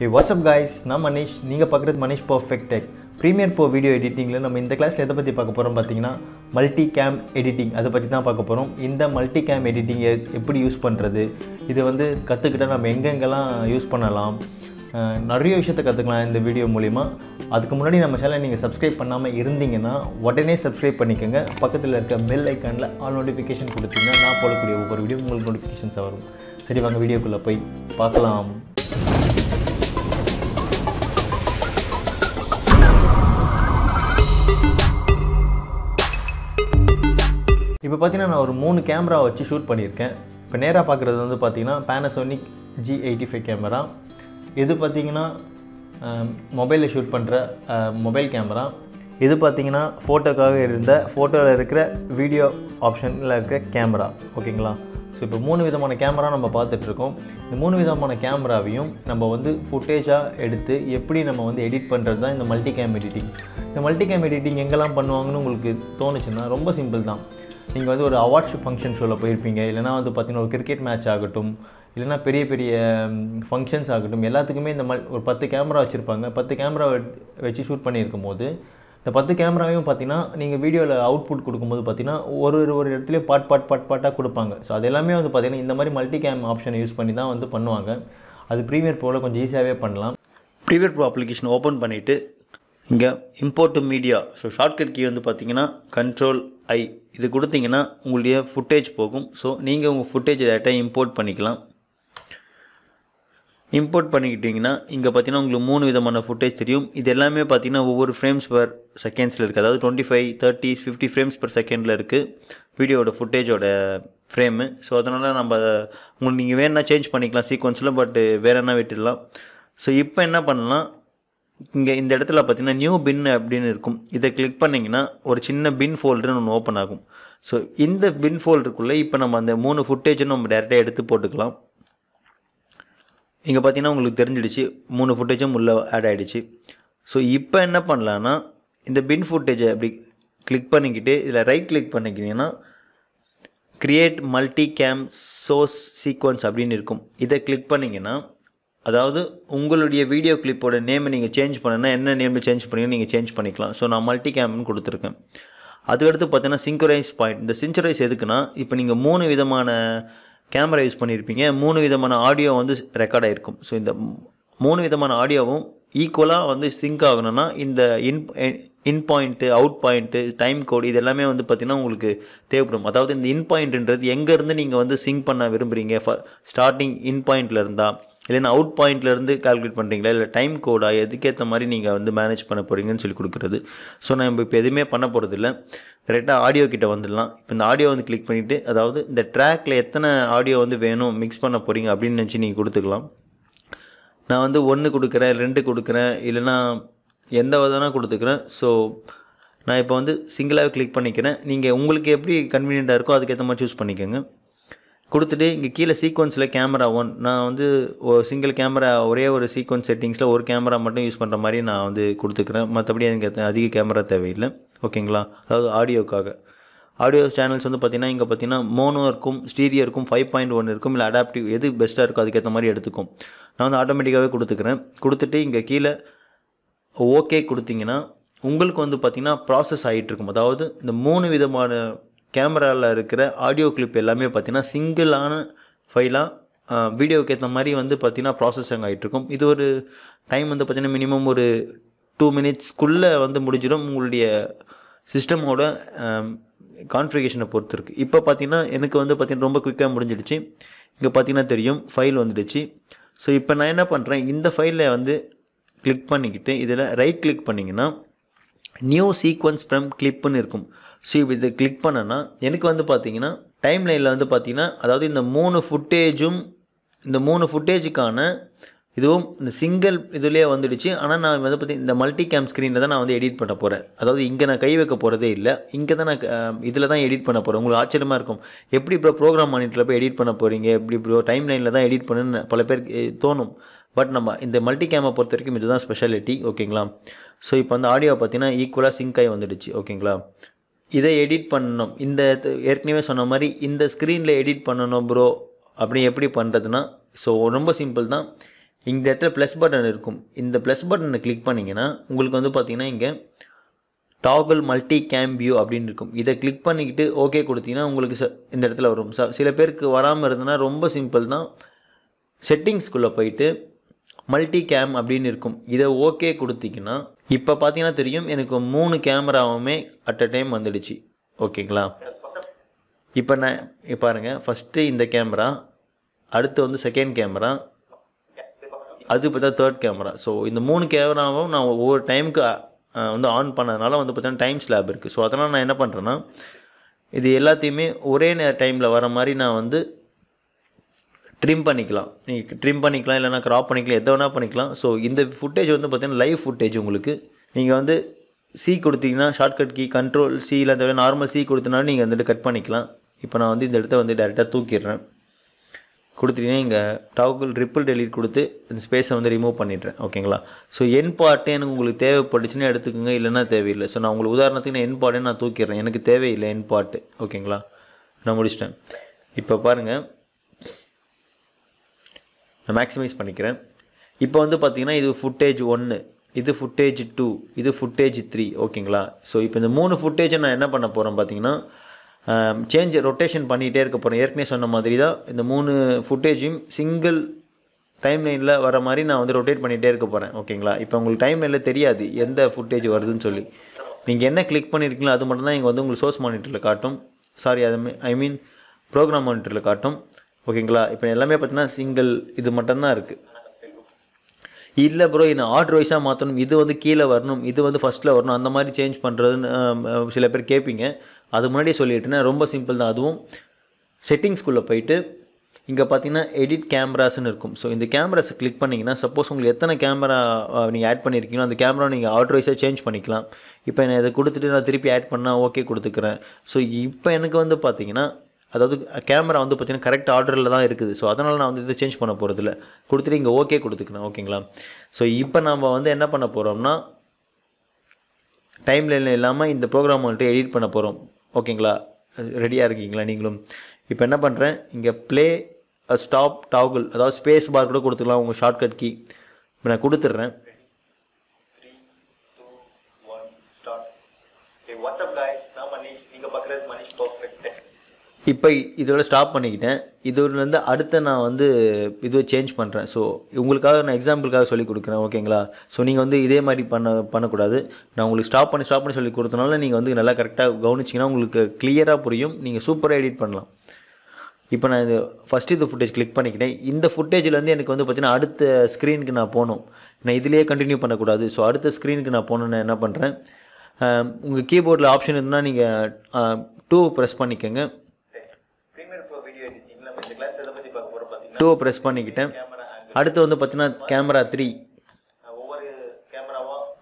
ஏ WhatsApp guys நான் மனிஷ் நீங்கள் பார்க்குறது Manish perfect tech Premiere Pro video எடிட்டிங்கில் நம்ம இந்த கிளாஸில் எதை பற்றி பார்க்க போகிறோம் பார்த்தீங்கன்னா மல்டி கேம் எடிட்டிங் அதை பற்றி தான் பார்க்க போகிறோம் இந்த மல்டி கேம் எடிட்டிங் எப்படி யூஸ் பண்ணுறது இது வந்து கற்றுக்கிட்டால் நம்ம எங்கெங்கெல்லாம் யூஸ் பண்ணலாம் நிறைய விஷயத்தை கற்றுக்கலாம் இந்த வீடியோ மூலிமா அதுக்கு முன்னாடி நம்ம சேனலை நீங்கள் சப்ஸ்கிரைப் பண்ணாமல் இருந்தீங்கன்னா உடனே சப்ஸ்கிரைப் பண்ணிக்கோங்க பக்கத்தில் இருக்க பெல் ஐக்கானில் ஆல் நோட்டிஃபிகேஷன் கொடுத்தீங்கன்னா நான் போடக்கூடிய ஒவ்வொரு வீடியோ உங்களுக்கு நோட்டிஃபிகேஷன்ஸ் வரும் சரி வாங்க வீடியோக்குள்ளே போய் பார்க்கலாம் இப்போ பார்த்தீங்கன்னா நான் ஒரு மூணு கேமரா வச்சு ஷூட் பண்ணியிருக்கேன் இப்போ நேராக பார்க்குறது வந்து பார்த்திங்கன்னா Panasonic G eighty five camera இது பார்த்திங்கன்னா மொபைலில் ஷூட் பண்ணுற மொபைல் கேமரா இது பார்த்திங்கன்னா ஃபோட்டோக்காக இருந்த ஃபோட்டோவில் இருக்கிற வீடியோ ஆப்ஷனில் இருக்கிற கேமரா ஓகேங்களா ஸோ இப்போ மூணு விதமான கேமரா நம்ம பார்த்துட்ருக்கோம் இந்த மூணு விதமான கேமராவையும் நம்ம வந்து ஃபுட்டேஜாக எடுத்து எப்படி நம்ம வந்து எடிட் பண்ணுறது தான் இந்த மல்டி கேம் எடிட்டிங் இந்த மல்டி கேம் எடிட்டிங் எங்கெல்லாம் பண்ணுவாங்கன்னு உங்களுக்கு தோணுச்சுன்னா ரொம்ப சிம்பிள் தான் நீங்கள் வந்து ஒரு அவார்ட்ஷிப் ஃபங்க்ஷன் ஷோவில் போயிருப்பீங்க இல்லைனா வந்து பார்த்திங்கன்னா ஒரு கிரிக்கெட் மேட்ச் ஆகட்டும் இல்லைனா பெரிய பெரிய ஃபங்க்ஷன்ஸ் ஆகட்டும் எல்லாத்துக்குமே இந்த மல் ஒரு பத்து கேமரா வச்சுருப்பாங்க பத்து கேமரா வச்சு ஷூட் பண்ணியிருக்கும் போது இந்த பத்து கேமராவையும் பார்த்தீங்கன்னா நீங்கள் வீடியோவில் அவுட்புட் கொடுக்கும்போது பார்த்தீங்கன்னா ஒரு ஒரு இடத்துலையும் பாட் பாட் பாட் பாட்டாக கொடுப்பாங்க ஸோ அது எல்லாமே வந்து பார்த்திங்கன்னா இந்த மாதிரி மல்டி கேம் ஆப்ஷனை யூஸ் பண்ணி தான் வந்து பண்ணுவாங்க அது ப்ரீமியர் ப்ரோவில் கொஞ்சம் ஈஸியாகவே பண்ணலாம் ப்ரீமியர் ப்ரோ அப்ளிகேஷன் ஓப்பன் பண்ணிவிட்டு இங்கே import media so shortcut key வந்து பார்த்திங்கன்னா கண்ட்ரோல் ஐ இது கொடுத்தீங்கன்னா உங்களுடைய ஃபுட்டேஜ் போகும் ஸோ நீங்கள் உங்கள் ஃபுட்டேஜ் டேட்டா இம்போர்ட் பண்ணிக்கலாம் இம்போர்ட் பண்ணிக்கிட்டிங்கன்னா இங்கே பார்த்தீங்கன்னா உங்களுக்கு மூணு விதமான ஃபுட்டேஜ் தெரியும் இது எல்லாமே பார்த்தீங்கன்னா ஒவ்வொரு ஃப்ரேம்ஸ் பர் செகண்ட்ஸில் இருக்குது அதாவது twenty five thirty fifty frames per செகண்டில் இருக்குது வீடியோட ஃபுட்டேஜோட ஃப்ரேமு ஸோ அதனால் நம்ம உங்களுக்கு நீங்கள் வேணால் சேஞ்ச் பண்ணிக்கலாம் சீக்வன்ஸில் பட் வேறு என்ன விட்டுடலாம் ஸோ இப்போ என்ன பண்ணலாம் இங்கே இந்த இடத்துல பார்த்தீங்கன்னா நியூ பின் அப்படின்னு இருக்கும் இதை கிளிக் பண்ணிங்கன்னா ஒரு சின்ன பின் ஃபோல்டர்னு ஒன்று ஓப்பன் ஆகும் ஸோ இந்த பின் ஃபோல்டருக்குள்ளே இப்போ நம்ம அந்த மூணு ஃபுட்டேஜும் நம்ம டேரெக்டாக எடுத்து போட்டுக்கலாம் இங்கே பார்த்தீங்கன்னா உங்களுக்கு தெரிஞ்சிடுச்சு மூணு ஃபுட்டேஜும் உள்ளே ஆட் ஆகிடுச்சு ஸோ இப்போ என்ன பண்ணலான்னா இந்த பின் ஃபுட்டேஜை அப்படி கிளிக் பண்ணிக்கிட்டு இதில் ரைட் கிளிக் பண்ணிக்கிட்டிங்கன்னா create multi cam source sequence அப்படின்னு இருக்கும் இதை கிளிக் பண்ணிங்கன்னா அதாவது உங்களுடைய வீடியோ கிளிப்போட நேமை நீங்கள் சேஞ்ச் பண்ணுன்னா என்ன நேமில் சேஞ்ச் பண்ணி நீங்கள் சேஞ்ச் பண்ணிக்கலாம் ஸோ நான் மல்டி கேம்னு கொடுத்துருக்கேன் அதுக்கடுத்து பார்த்தீங்கன்னா சிங்கரைஸ் பாயிண்ட் இந்த சிங்கரைஸ் எதுக்குன்னா இப்போ நீங்கள் மூணு விதமான கேமரா யூஸ் பண்ணியிருப்பீங்க மூணு விதமான ஆடியோ வந்து ரெக்கார்ட் ஆகிருக்கும் ஸோ இந்த மூணு விதமான ஆடியோவும் ஈக்குவலாக வந்து சிங்க் ஆகணும்னா இந்த in in point out point time code இது எல்லாமே வந்து பார்த்திங்கன்னா உங்களுக்கு தேவைப்படும் அதாவது இந்த இன் பாயிண்ட்ன்றது எங்கேருந்து நீங்கள் வந்து சிங்க் பண்ண விரும்புகிறீங்க ஃப ஸ்டார்டிங் இன் பாயிண்ட்டில் இருந்தால் இல்லைன்னா அவுட் பாயிண்ட்லேருந்து கால்குலேட் பண்ணுறீங்களா இல்லை டைம் கோடா எதுக்கேற்ற மாதிரி நீங்கள் வந்து மேனேஜ் பண்ண போகிறீங்கன்னு சொல்லி கொடுக்குறது ஸோ நம்ம இப்போ எதுவுமே பண்ண போகிறது இல்லை டேரெக்டாக ஆடியோ கிட்ட வந்துடலாம் இப்போ இந்த ஆடியோ வந்து கிளிக் பண்ணிவிட்டு அதாவது இந்த ட்ராக்கில் எத்தனை ஆடியோ வந்து வேணும் மிக்ஸ் பண்ண போகிறீங்க அப்படின்னு நினச்சி நீங்கள் கொடுத்துக்கலாம் நான் வந்து ஒன்று கொடுக்குறேன் ரெண்டு கொடுக்குறேன் இல்லைனா எந்த விதனா கொடுத்துக்கிறேன் ஸோ நான் இப்போ வந்து சிங்கிளாகவே கிளிக் பண்ணிக்கிறேன் நீங்கள் உங்களுக்கு எப்படி கன்வீனியண்ட்டாக இருக்கோ அதுக்கேற்ற மாதிரி சூஸ் பண்ணிக்கோங்க கொடுத்துட்டு இங்கே கீழே சீக்வன்ஸில் கேமரா ஒன் நான் வந்து ஒரு சிங்கிள் கேமரா ஒரே ஒரு சீக்வன்ஸ் செட்டிங்ஸில் ஒரு கேமரா மட்டும் யூஸ் பண்ணுற மாதிரி நான் வந்து கொடுத்துக்கிறேன் மற்றபடி எனக்கு அதிக கேமரா தேவையில்லை ஓகேங்களா அதாவது ஆடியோக்காக ஆடியோ சேனல்ஸ் வந்து பார்த்திங்கன்னா இங்கே பார்த்தீங்கன்னா மோனோ இருக்கும் ஸ்டீரியோ இருக்கும் ஃபைவ் பாயிண்ட் ஒன் இருக்கும் இல்லை அடாப்டிவ் எது பெஸ்ட்டாக இருக்கோ அதுக்கேற்ற மாதிரி எடுத்துக்கும் நான் வந்து ஆட்டோமேட்டிக்காகவே கொடுத்துக்கிறேன் கொடுத்துட்டு இங்கே கீழே ஓகே கொடுத்தீங்கன்னா உங்களுக்கு வந்து பார்த்திங்கன்னா ப்ராசஸ் ஆகிட்டு இருக்கும் அதாவது இந்த மூணு விதமான கேமராவில் இருக்கிற ஆடியோ கிளிப் எல்லாமே பார்த்தீங்கன்னா சிங்கிளான ஃபைலாக வீடியோவுக்கு ஏற்ற மாதிரி வந்து பார்த்திங்கன்னா ப்ராசஸிங் ஆகிட்டுருக்கும் இது ஒரு டைம் வந்து பார்த்திங்கன்னா மினிமம் ஒரு டூ மினிட்ஸ்க்குள்ளே வந்து முடிஞ்சிடும் உங்களுடைய சிஸ்டமோட கான்ஃபிகேஷனை பொறுத்து இருக்குது இப்போ பார்த்தீங்கன்னா எனக்கு வந்து பார்த்திங்கன்னா ரொம்ப குயிக்காக முடிஞ்சிடுச்சு இங்கே பார்த்திங்கன்னா தெரியும் ஃபைல் வந்துடுச்சு ஸோ இப்போ நான் என்ன பண்ணுறேன் இந்த ஃபைலில் வந்து கிளிக் பண்ணிக்கிட்டு இதில் ரைட் கிளிக் பண்ணிங்கன்னா நியூ சீக்வன்ஸ் ஃப்ரம் கிளிப்புன்னு இருக்கும் ஸோ இப்போ இதை கிளிக் பண்ணேன்னா எனக்கு வந்து பார்த்தீங்கன்னா டைம் லைனில் வந்து பார்த்தீங்கன்னா அதாவது இந்த மூணு ஃபுட்டேஜும் இந்த மூணு ஃபுட்டேஜுக்கான இதுவும் இந்த சிங்கிள் இதுலேயே வந்துடுச்சு ஆனால் நான் வந்து பார்த்தி இந்த மல்டி கேம் ஸ்க்ரீனில் தான் நான் வந்து எடிட் பண்ண போகிறேன் அதாவது இங்கே நான் கை வைக்க போகிறதே இல்லை இங்கே தான் நான் இதில் தான் எடிட் பண்ண போகிறேன் உங்களுக்கு ஆச்சரியமாக இருக்கும் எப்படி இப்போ ப்ரோக்ராம் மானிட்டரில் போய் எடிட் பண்ண போகிறீங்க எப்படி இப்போ டைம் லைனில் தான் எடிட் பண்ணுன்னு பல பேர் தோணும் பட் நம்ம இந்த மல்டி கேமை பொறுத்த வரைக்கும் இதுதான் ஸ்பெஷாலிட்டி ஓகேங்களா ஸோ இப்போ வந்து ஆடியோ பார்த்தீங்கன்னா ஈக்குவலாக சிங்க் ஆகி வந்துடுச்சு ஓகேங்களா இதை எடிட் பண்ணணும் இந்த ஏற்கனவே சொன்ன மாதிரி இந்த ஸ்க்ரீனில் எடிட் பண்ணணும் ப்ரோ அப்படி எப்படி பண்ணுறதுன்னா ஸோ ரொம்ப சிம்பிள் தான் இந்த இடத்துல ப்ளஸ் பட்டன் இருக்கும் இந்த ப்ளஸ் பட்டனை கிளிக் பண்ணிங்கன்னா உங்களுக்கு வந்து பார்த்திங்கன்னா இங்கே டாகல் மல்டி கேம் வியூ அப்படின்னு இருக்கும் இதை கிளிக் பண்ணிக்கிட்டு ஓகே கொடுத்தீங்கன்னா உங்களுக்கு இந்த இடத்துல வரும் ச சில பேருக்கு வராமல் இருந்ததுன்னா ரொம்ப சிம்பிள் தான் செட்டிங்ஸ்குள்ளே போயிட்டு மல்டி கேம் அப்படின்னு இருக்கும் இதை ஓகே கொடுத்தீங்கன்னா இப்போ பார்த்தீங்கன்னா தெரியும் எனக்கு மூணு கேமராவுமே அட் அ டைம் வந்துடுச்சு ஓகேங்களா இப்போ நான் பாருங்கள் ஃபஸ்ட்டு இந்த கேமரா அடுத்து வந்து செகண்ட் கேமரா அது பார்த்தா தேர்ட் கேமரா ஸோ இந்த மூணு கேமராவும் நான் ஒவ்வொரு டைமுக்கு வந்து ஆன் பண்ணதுனால வந்து பார்த்தீங்கன்னா டைம் ஸ்லாப் இருக்குது ஸோ அதனால் நான் என்ன பண்ணுறேன்னா இது எல்லாத்தையுமே ஒரே டைமில் வர மாதிரி நான் வந்து ட்ரிம் பண்ணிக்கலாம் நீங்கள் ட்ரிம் பண்ணிக்கலாம் இல்லைனா க்ராப் பண்ணிக்கலாம் எதை வேணால் பண்ணிக்கலாம் ஸோ இந்த ஃபுட்டேஜ் வந்து பார்த்திங்கன்னா லைவ் ஃபுட்டேஜ் உங்களுக்கு நீங்கள் வந்து சி கொடுத்தீங்கன்னா ஷார்ட்கட் கீ கண்ட்ரோல் சி இல்லை அந்த நார்மல் சி கொடுத்தனாலும் நீங்கள் வந்துட்டு கட் பண்ணிக்கலாம் இப்போ நான் வந்து இந்த இடத்த வந்து டேரெக்டாக தூக்கிடுறேன் கொடுத்துட்டீங்கன்னா இங்கே டாகுல் ரிப்பிள் டெலிட் கொடுத்து இந்த ஸ்பேஸை வந்து ரிமூவ் பண்ணிடுறேன் ஓகேங்களா ஸோ என் பார்ட்டே எனக்கு உங்களுக்கு தேவைப்பட்டுச்சுன்னு எடுத்துக்கோங்க இல்லைன்னா தேவையில்லை ஸோ நான் உங்களுக்கு உதாரணத்துக்கு நான் என் பார்ட்டே நான் தூக்கிடுறேன் எனக்கு தேவையில்லை என் பார்ட்டு ஓகேங்களா நான் முடிச்சிட்டேன் இப்போ பாருங்கள் நான் மேக்ஸிமைஸ் பண்ணிக்கிறேன் இப்போ வந்து பார்த்திங்கன்னா இது ஃபுட்டேஜ் ஒன்று இது ஃபுட்டேஜ் டூ இது ஃபுட்டேஜ் த்ரீ ஓகேங்களா ஸோ இப்போ இந்த மூணு ஃபுட்டேஜை நான் என்ன பண்ண போகிறேன் பார்த்தீங்கன்னா சேஞ்ச் ரொட்டேஷன் பண்ணிகிட்டே இருக்க போகிறேன் ஏற்கனவே சொன்ன மாதிரி தான் இந்த மூணு ஃபுட்டேஜையும் சிங்கிள் டைம் லைனில் வர மாதிரி நான் வந்து ரொட்டேட் பண்ணிகிட்டே இருக்க போகிறேன் ஓகேங்களா இப்போ உங்களுக்கு டைம் லைனில் தெரியாது எந்த ஃபுட்டேஜ் வருதுன்னு சொல்லி நீங்கள் என்ன கிளிக் பண்ணியிருக்கீங்களோ அது மட்டும்தான் இங்கே வந்து உங்களுக்கு சோர்ஸ் மானிட்டரில் காட்டும் சாரி அது ஐ மீன் ப்ரோக்ராம் மானிட்டரில் காட்டும் ஓகேங்களா இப்போ எல்லாமே பார்த்தீங்கன்னா சிங்கிள் இது மட்டும்தான் இருக்குது இல்லை ப்ரோ என்ன ஆர்டர் வைஸாக மாற்றணும் இது வந்து கீழே வரணும் இது வந்து ஃபஸ்ட்டில் வரணும் அந்த மாதிரி சேஞ்ச் பண்ணுறதுன்னு சில பேர் கேட்பீங்க அது முன்னாடியே சொல்லிட்டுனேன் ரொம்ப சிம்பிள் தான் அதுவும் செட்டிங்ஸ்குள்ளே போயிட்டு இங்கே பார்த்தீங்கன்னா எடிட் கேமராஸ்ன்னு இருக்கும் ஸோ இந்த கேமராஸை கிளிக் பண்ணிங்கன்னா சப்போஸ் உங்களுக்கு எத்தனை கேமரா நீங்கள் ஆட் பண்ணியிருக்கீங்களோ அந்த கேமரா நீங்கள் ஆட்ரைஸாக சேஞ்ச் பண்ணிக்கலாம் இப்போ நான் இதை கொடுத்துட்டு நான் திருப்பி ஆட் பண்ணால் ஓகே கொடுத்துக்கிறேன் ஸோ இப்போ எனக்கு வந்து பார்த்தீங்கன்னா அதாவது கேமரா வந்து பார்த்திங்கன்னா கரெக்ட் ஆர்டரில் தான் இருக்குது ஸோ அதனால் நான் வந்து இதை சேஞ்ச் பண்ண போகிறதில்ல கொடுத்துட்டு இங்கே ஓகே கொடுத்துக்கணும் ஓகேங்களா ஸோ இப்போ நம்ம வந்து என்ன பண்ண போகிறோம்னா டைம் லைனில் இல்லாமல் இந்த ப்ரோக்ராம் வந்துட்டு எடிட் பண்ண போகிறோம் ஓகேங்களா ரெடியாக இருக்கீங்களா நீங்களும் இப்போ என்ன பண்ணுறேன் இங்கே ப்ளே ஸ்டாப் டாகுல் அதாவது ஸ்பேஸ் பார் கூட கொடுத்துக்கலாம் உங்கள் ஷார்ட்கட் கீ இப்போ நான் கொடுத்துட்றேன் இப்போ இதோட ஸ்டாப் பண்ணிக்கிட்டேன் இதுலேருந்து அடுத்த நான் வந்து இதுவை சேஞ்ச் பண்ணுறேன் ஸோ உங்களுக்காக நான் எக்ஸாம்பிளுக்காக சொல்லி கொடுக்குறேன் ஓகேங்களா ஸோ நீங்கள் வந்து இதே மாதிரி பண்ண பண்ணக்கூடாது நான் உங்களுக்கு ஸ்டாப் பண்ணி ஸ்டாப் பண்ணி சொல்லி கொடுத்தனால நீங்கள் வந்து நல்லா கரெக்டாக கவனிச்சிங்கன்னா உங்களுக்கு கிளியராக புரியும் நீங்கள் சூப்பராக எடிட் பண்ணலாம் இப்போ நான் இது ஃபஸ்ட்டு இது ஃபுட்டேஜ் கிளிக் பண்ணிக்கிட்டேன் இந்த ஃபுட்டேஜ்லேருந்து எனக்கு வந்து பார்த்திங்கன்னா அடுத்த ஸ்க்ரீனுக்கு நான் போகணும் நான் இதிலேயே கண்டினியூ பண்ணக்கூடாது ஸோ அடுத்த ஸ்க்ரீனுக்கு நான் போகணுன்னு என்ன பண்ணுறேன் உங்கள் கீபோர்டில் ஆப்ஷன் இருந்தால் நீங்கள் டூ ப்ரெஸ் பண்ணிக்கோங்க டூவை ப்ரெஸ் பண்ணிக்கிட்டேன் அடுத்து வந்து பார்த்தீங்கன்னா கேமரா த்ரீ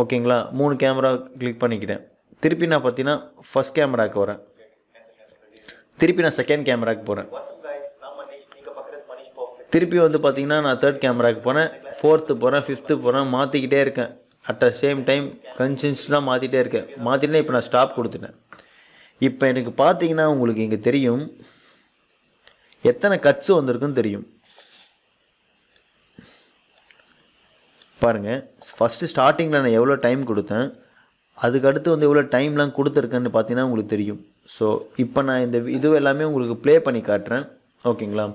ஓகேங்களா மூணு கேமரா கிளிக் பண்ணிக்கிட்டேன் திருப்பி நான் பார்த்தீங்கன்னா ஃபஸ்ட் கேமராவுக்கு வரேன் திருப்பி நான் செகண்ட் கேமராவுக்கு போகிறேன் திருப்பி வந்து பார்த்திங்கன்னா நான் தேர்ட் கேமராவுக்கு போகிறேன் ஃபோர்த்து போகிறேன் ஃபிஃப்த்து போகிறேன் மாற்றிக்கிட்டே இருக்கேன் அட் அ சேம் டைம் கன்சின்ஸ் தான் மாற்றிட்டே இருக்கேன் மாற்றிட்டே இப்போ நான் ஸ்டாப் கொடுத்துட்டேன் இப்போ எனக்கு பார்த்தீங்கன்னா உங்களுக்கு இங்கே தெரியும் எத்தனை கட்ஸ் வந்திருக்குன்னு தெரியும் பாருங்கள் ஃபஸ்ட்டு ஸ்டார்டிங்கில் நான் எவ்வளோ டைம் கொடுத்தேன் அதுக்கடுத்து வந்து எவ்வளோ டைம்லாம் கொடுத்துருக்கேன்னு பார்த்தீங்கன்னா உங்களுக்கு தெரியும் ஸோ இப்போ நான் இந்த இது எல்லாமே உங்களுக்கு ப்ளே பண்ணி காட்டுறேன் ஓகேங்களா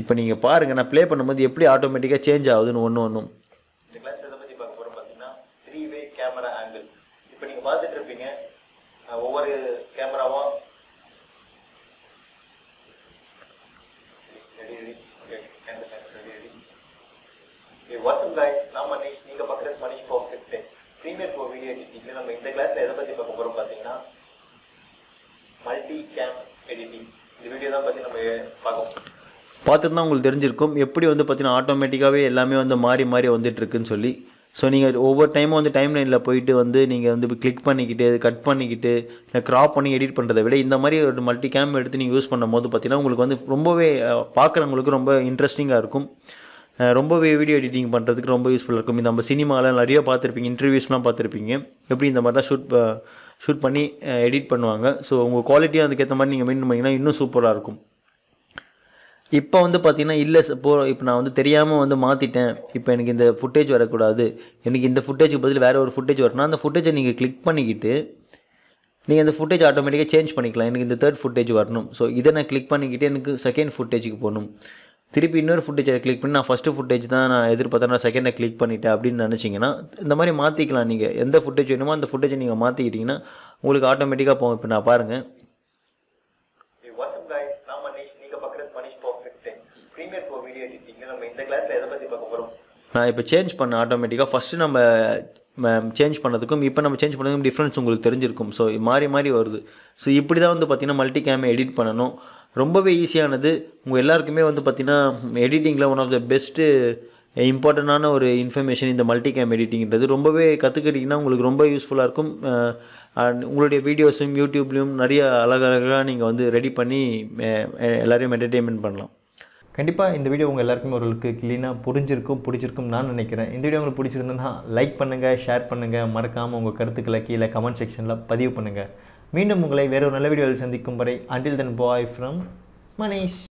இப்போ நீங்கள் பாருங்கள் நான் ப்ளே பண்ணும்போது எப்படி ஆட்டோமேட்டிக்காக சேஞ்ச் ஆகுதுன்னு ஒன்று ஒன்றும் பார்த்தீங்கன்னா பார்த்துட்டு ஒவ்வொரு கேமராவும் பார்த்துருந்தா உங்களுக்கு தெரிஞ்சிருக்கும் எப்படி வந்து பார்த்திங்கன்னா ஆட்டோமேட்டிக்காகவே எல்லாமே வந்து மாறி மாறி வந்துட்டுருக்குன்னு சொல்லி ஸோ நீங்கள் ஒவ்வொரு டைமும் வந்து டைம் லைனில் போயிட்டு வந்து நீங்கள் வந்து கிளிக் பண்ணிக்கிட்டு கட் பண்ணிக்கிட்டு இல்லை க்ராப் பண்ணி எடிட் பண்ணுறதை விட இந்த மாதிரி ஒரு மல்டி கேம் எடுத்து நீங்கள் யூஸ் பண்ணும்போது பார்த்தீங்கன்னா உங்களுக்கு வந்து ரொம்பவே பார்க்குறவங்களுக்கு ரொம்ப இன்ட்ரெஸ்டிங்காக இருக்கும் ரொம்பவே வீடியோ எடிட்டிங் பண்ணுறதுக்கு ரொம்ப யூஸ்ஃபுல்லாக இருக்கும் நம்ம சினிமாவில் நிறைய பார்த்துருப்பீங்க இன்டர்வியூஸ்லாம் பார்த்துருப்பீங்க எப்படி இந்த மாதிரி தான் ஷூட் ஷூட் பண்ணி எடிட் பண்ணுவாங்க ஸோ உங்கள் குவாலிட்டியும் அதுக்கேற்ற மாதிரி நீங்கள் மீன் பண்ணிங்கன்னா இன்னும் சூப்பராக இருக்கும் இப்போ வந்து பார்த்தீங்கன்னா இல்லை இப்போ இப்போ நான் வந்து தெரியாமல் வந்து மாற்றிட்டேன் இப்போ எனக்கு இந்த ஃபுட்டேஜ் வரக்கூடாது எனக்கு இந்த ஃபுட்டேஜுக்கு பதில் வேறு ஒரு ஃபுட்டேஜ் வரணும்னா அந்த ஃபுட்டேஜை நீங்கள் கிளிக் பண்ணிக்கிட்டு நீங்கள் அந்த ஃபுட்டேஜ் ஆட்டோமேட்டிக்காக சேஞ்ச் பண்ணிக்கலாம் எனக்கு இந்த தேர்ட் ஃபுட்டேஜ் வரணும் ஸோ இதை நான் கிளிக் பண்ணிக்கிட்டு எனக்கு செகண்ட் ஃபுட்டேஜுக்கு போகணும் திருப்பி இன்னொரு ஃபுட்டேஜை கிளிக் பண்ணி நான் ஃபஸ்ட்டு ஃபுட்டேஜ் தான் நான் எதிர்பார்த்தேன் நான் செகண்டை கிளிக் பண்ணிட்டேன் அப்படின்னு நினச்சிங்கன்னா இந்த மாதிரி மாற்றிக்கலாம் நீங்கள் எந்த ஃபுட்டேஜ் வேணுமோ அந்த ஃபுட்டேஜை நீங்கள் மாற்றிக்கிட்டிங்கன்னா உங்களுக்கு ஆட்டோமேட்டிக்காக போகும் இப்போ நான் பாருங்கள் நான் இப்போ சேஞ்ச் பண்ண ஆட்டோமேட்டிக்காக ஃபஸ்ட்டு நம்ம சேஞ்ச் பண்ணதுக்கும் இப்போ நம்ம சேஞ்ச் பண்ணதுக்கும் டிஃப்ரென்ஸ் உங்களுக்கு தெரிஞ்சிருக்கும் ஸோ மாறி மாறி வருது ஸோ இப்படி தான் வந்து பார்த்திங்கன்னா மல்டி கேமை எடிட் பண்ணணும் ரொம்பவே ஈஸியானது உங்கள் எல்லாருக்குமே வந்து பார்த்திங்கன்னா எடிட்டிங்கில் ஒன் ஆஃப் த பெஸ்ட்டு இம்பார்ட்டண்ட்டான ஒரு இன்ஃபர்மேஷன் இந்த மல்டி கேம் எடிட்டிங்கிறது ரொம்பவே கற்றுக்கிட்டிங்கன்னா உங்களுக்கு ரொம்ப யூஸ்ஃபுல்லாக இருக்கும் உங்களுடைய வீடியோஸும் யூடியூப்லேயும் நிறைய அழகழகாக நீங்கள் வந்து ரெடி பண்ணி எல்லோரையும் என்டர்டெயின்மெண்ட் பண்ணலாம் கண்டிப்பாக இந்த வீடியோ உங்கள் எல்லாருக்குமே ஓரளவுக்கு கிளீனாக புரிஞ்சிருக்கும் பிடிச்சிருக்கும் நான் நினைக்கிறேன் இந்த வீடியோ உங்களுக்கு பிடிச்சிருந்தேன்னா லைக் பண்ணுங்கள் ஷேர் பண்ணுங்கள் மறக்காமல் உங்கள் கருத்துக்களை கீழே கமெண்ட் செக்ஷனில் பதிவு பண்ணுங்கள் மீண்டும் உங்களை வேறு ஒரு நல்ல வீடியோவில் சந்திக்கும் வரை அண்டில் தன் பாய் ஃப்ரம் மணேஷ்